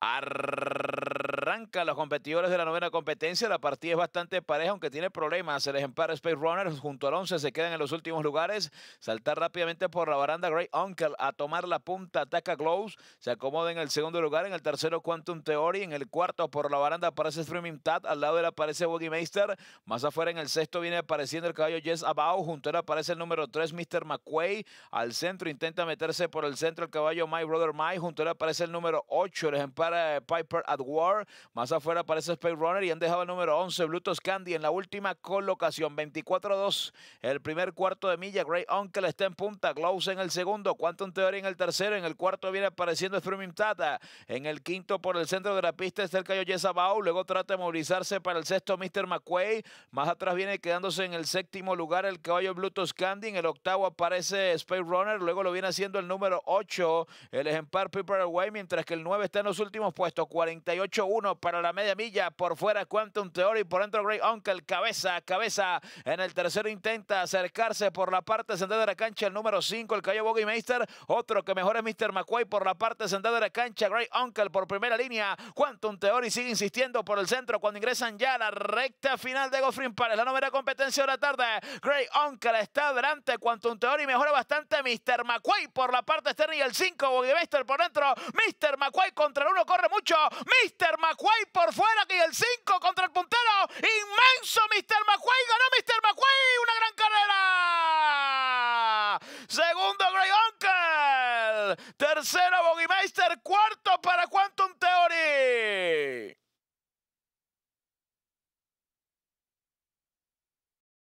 Arr- arrancan los competidores de la novena competencia. La partida es bastante pareja, aunque tiene problemas. El ejemplar Space Runner junto al 11 se quedan en los últimos lugares. Saltar rápidamente por la baranda Great Uncle a tomar la punta. Ataca Glows. Se acomoda en el segundo lugar. En el tercero Quantum Theory. En el cuarto por la baranda aparece Streaming Tat. Al lado de él aparece Boggy Meister. Más afuera en el sexto viene apareciendo el caballo Jess Abao. Junto a él aparece el número 3 Mr. McQuay. Al centro intenta meterse por el centro el caballo My Brother My. Junto a él aparece el número 8 el ejemplar eh, Piper at War. Más afuera aparece Space Runner y han dejado el número 11, Blutos Candy, en la última colocación. 24-2, el primer cuarto de milla. Gray Uncle está en punta. Glows en el segundo. Quantum Theory en el tercero. En el cuarto viene apareciendo Streaming Tata. En el quinto por el centro de la pista está el Cayo Yesabau Luego trata de movilizarse para el sexto Mr. McQuay. Más atrás viene quedándose en el séptimo lugar el caballo Blutos Candy. En el octavo aparece Space Runner. Luego lo viene haciendo el número 8, el ejemplar Paper Away. Mientras que el 9 está en los últimos puestos. 48-1 para la media milla. Por fuera Quantum Theory, por dentro Grey Uncle, cabeza a cabeza. En el tercero intenta acercarse por la parte central de la cancha el número 5, el Cayo Bogey Meister. Otro que mejora es Mr. McQuay por la parte central de la cancha. Grey Uncle por primera línea. Quantum Theory sigue insistiendo por el centro cuando ingresan ya a la recta final de Goffrin para La novena competencia de la tarde. Grey Uncle está adelante Quantum Theory mejora bastante. Mr. McQuay por la parte externa y el 5. Bogey Meister por dentro. Mr. McQuay contra el 1 corre mucho. Mr. McQuay por fuera aquí el 5 contra el puntero. Inmenso Mr. McQuaid. Ganó Mr. McQuaid. Una gran carrera. Segundo Gray Uncle. Tercero Boggymeister Cuarto para Juan